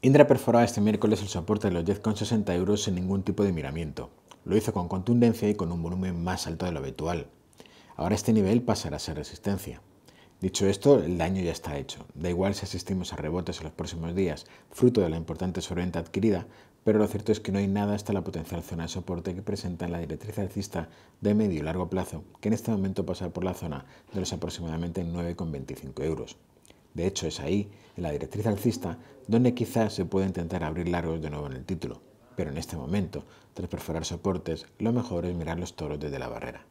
Indra perforaba este miércoles el soporte de los 10,60 euros sin ningún tipo de miramiento. Lo hizo con contundencia y con un volumen más alto de lo habitual. Ahora este nivel pasará a ser resistencia. Dicho esto, el daño ya está hecho. Da igual si asistimos a rebotes en los próximos días, fruto de la importante sobreventa adquirida, pero lo cierto es que no hay nada hasta la potencial zona de soporte que presenta la directriz alcista de medio y largo plazo, que en este momento pasa por la zona de los aproximadamente 9,25 euros. De hecho, es ahí, en la directriz alcista, donde quizás se puede intentar abrir largos de nuevo en el título. Pero en este momento, tras perforar soportes, lo mejor es mirar los toros desde la barrera.